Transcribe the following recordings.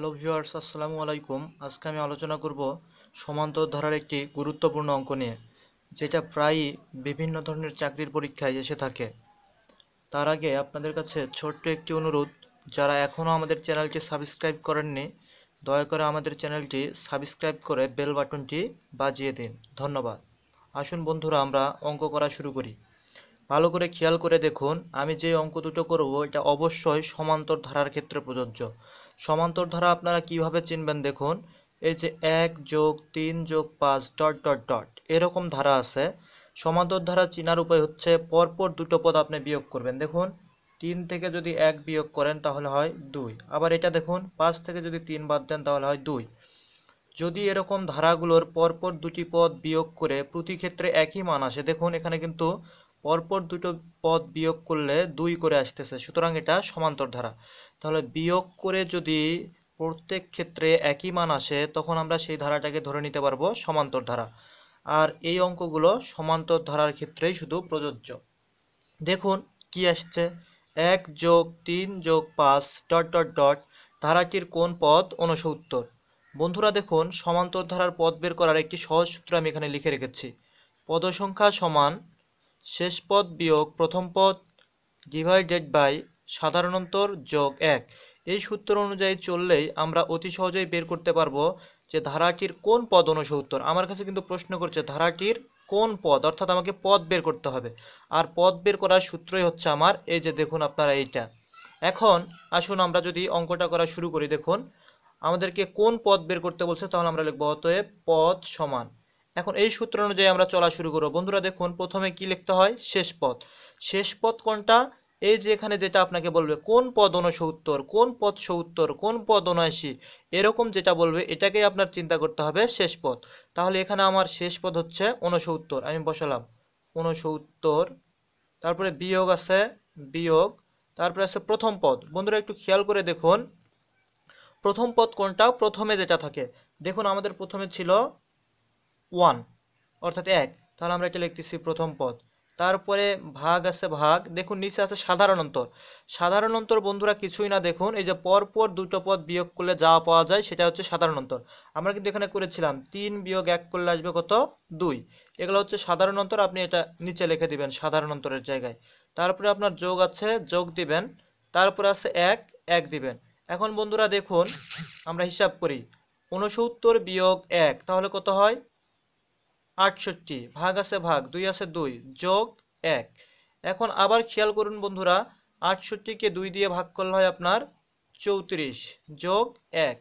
hello viewers আসসালামু আলাইকুম আজকে আমি আলোচনা করব সমান্তর ধরার একটি গুরুত্বপূর্ণ অঙ্ক নিয়ে যেটা প্রায়ই বিভিন্ন ধরনের চাকরির পরীক্ষায় এসে থাকে তার আগে আপনাদের কাছে ছোট্ট একটি অনুরোধ যারা এখনও আমাদের চ্যানেলটি সাবস্ক্রাইব করেননি দয়া করে আমাদের চ্যানেলটি সাবস্ক্রাইব করে বেল বাটনটি বাজিয়ে দিন ধন্যবাদ আসুন বন্ধুরা আমরা অঙ্ক করা শুরু করি ভালো করে খেয়াল করে দেখুন আমি যে অঙ্ক দুটো করব এটা অবশ্যই সমান্তর ধারার ক্ষেত্রে প্রযোজ্য সমান্তরধারা আপনারা কিভাবে চিনবেন দেখুন এই যে এক যোগ তিন যোগ পাঁচ ডট ডট ডট এরকম ধারা আছে সমান্তর ধারা চিনার উপায় হচ্ছে পরপর দুটো পদ আপনি বিয়োগ করবেন দেখুন তিন থেকে যদি এক বিয়োগ করেন তাহলে হয় দুই আবার এটা দেখুন পাঁচ থেকে যদি তিন বাদ দেন তাহলে হয় দুই যদি এরকম ধারাগুলোর পরপর দুটি পদ বিয়োগ করে প্রতি ক্ষেত্রে একই মান আসে দেখুন এখানে কিন্তু পরপর দুটো পদ বিয়োগ করলে দুই করে আসতেছে সুতরাং এটা সমান্তর ধারা তাহলে বিয়োগ করে যদি প্রত্যেক ক্ষেত্রে একই মান আসে তখন আমরা সেই ধারাটাকে ধরে নিতে পারবো সমান্তর ধারা আর এই অঙ্কগুলো সমান্তর ধারার ক্ষেত্রেই শুধু প্রযোজ্য দেখুন কি আসছে এক যোগ তিন যোগ পাঁচ ডট ডট ডট ধারাটির কোন পদ উত্তর বন্ধুরা দেখুন সমান্তর ধারার পদ বের করার একটি সহজ সূত্র আমি এখানে লিখে রেখেছি পদসংখ্যা সমান শেষ পদ বিয়োগ প্রথম পদ ডিভাইডেড বাই সাধারণতর যোগ এক এই সূত্র অনুযায়ী চললেই আমরা অতি সহজেই বের করতে পারবো যে ধারাটির কোন পদ উত্তর আমার কাছে কিন্তু প্রশ্ন করছে ধারাটির কোন পদ অর্থাৎ আমাকে পদ বের করতে হবে আর পদ বের করার সূত্রই হচ্ছে আমার এই যে দেখুন আপনারা এইটা এখন আসুন আমরা যদি অঙ্কটা করা শুরু করি দেখুন আমাদেরকে কোন পদ বের করতে বলছে তাহলে আমরা লিখবো অতএব পদ সমান এখন এই সূত্র অনুযায়ী আমরা চলা শুরু করব বন্ধুরা দেখুন প্রথমে কি লিখতে হয় শেষ পথ শেষ পথ কোনটা এই যে এখানে যেটা আপনাকে বলবে কোন পদ উনসত্তর কোন পদ সত্তর কোন পদ উনআশি এরকম যেটা বলবে এটাকেই আপনার চিন্তা করতে হবে শেষ পথ তাহলে এখানে আমার শেষ পদ হচ্ছে উনসত্তর আমি বসালাম উনসত্তর তারপরে বিয়োগ আছে বিয়োগ তারপরে আছে প্রথম পদ বন্ধুরা একটু খেয়াল করে দেখুন প্রথম পদ কোনটা প্রথমে যেটা থাকে দেখুন আমাদের প্রথমে ছিল ওয়ান অর্থাৎ এক তাহলে আমরা এটা লিখতেছি প্রথম পদ তারপরে ভাগ আছে ভাগ দেখুন নিচে আছে সাধারণ অন্তর সাধারণ অন্তর বন্ধুরা কিছুই না দেখুন এই যে পরপর দুটো পদ বিয়োগ করলে যা পাওয়া যায় সেটা হচ্ছে সাধারণ অন্তর আমরা কিন্তু এখানে করেছিলাম তিন বিয়োগ এক করলে আসবে কত দুই এগুলো হচ্ছে সাধারণ অন্তর আপনি এটা নিচে লিখে দিবেন সাধারণ অন্তরের জায়গায় তারপরে আপনার যোগ আছে যোগ দিবেন তারপরে আছে এক এক দিবেন এখন বন্ধুরা দেখুন আমরা হিসাব করি উনসত্তর বিয়োগ এক তাহলে কত হয় আটষট্টি ভাগ আছে ভাগ দুই আছে দুই যোগ এক এখন আবার খেয়াল করুন বন্ধুরা আটষট্টিকে দুই দিয়ে ভাগ করলে হয় আপনার চৌত্রিশ যোগ এক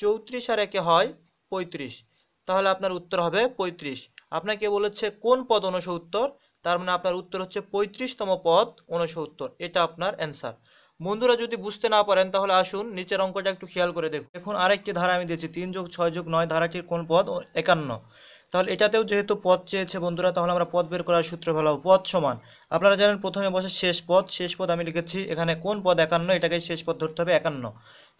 চৌত্রিশ আর একে হয় পঁয়ত্রিশ তাহলে আপনার উত্তর হবে পঁয়ত্রিশ আপনাকে বলেছে কোন পদ উত্তর তার মানে আপনার উত্তর হচ্ছে পঁয়ত্রিশতম পদ উত্তর এটা আপনার অ্যান্সার বন্ধুরা যদি বুঝতে না পারেন তাহলে আসুন নিচের অঙ্কটা একটু খেয়াল করে দেখুন এখন আরেকটি ধারা আমি দিয়েছি তিন যোগ ছয় যোগ নয় ধারাটির কোন পদ একান্ন তাহলে এটাতেও যেহেতু পথ চেয়েছে বন্ধুরা তাহলে আমরা পথ বের করার সূত্র ভালো পথ সমান আপনারা জানেন প্রথমে বসে শেষ পথ শেষ পদ আমি লিখেছি এখানে কোন পদ একান্ন এটাকে শেষ পদ ধরতে হবে একান্ন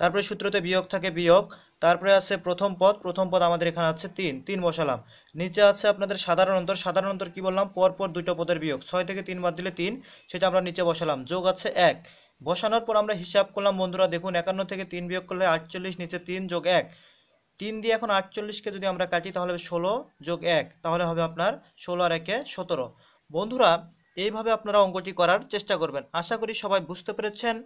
তারপরে সূত্রতে বিয়োগ থাকে বিয়োগ তারপরে আছে প্রথম পদ প্রথম পদ আমাদের এখানে আছে তিন তিন বসালাম নিচে আছে আপনাদের সাধারণ অন্তর সাধারণ অন্তর কী বললাম পরপর দুটো পদের বিয়োগ ছয় থেকে তিন বাদ দিলে তিন সেটা আমরা নিচে বসালাম যোগ আছে এক বসানোর পর আমরা হিসাব করলাম বন্ধুরা দেখুন একান্ন থেকে তিন বিয়োগ করলে আটচল্লিশ নিচে তিন যোগ এক তিন দিয়ে এখন আটচল্লিশকে যদি আমরা কাটি তাহলে ষোলো যোগ এক তাহলে হবে আপনার ষোলো আর একে সতেরো বন্ধুরা এইভাবে আপনারা অঙ্কটি করার চেষ্টা করবেন আশা করি সবাই বুঝতে পেরেছেন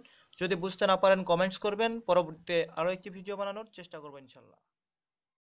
যদি বুঝতে না পারেন কমেন্টস করবেন পরবর্তীতে আরও একটি ভিডিও বানানোর চেষ্টা করবো ইনশাল্লাহ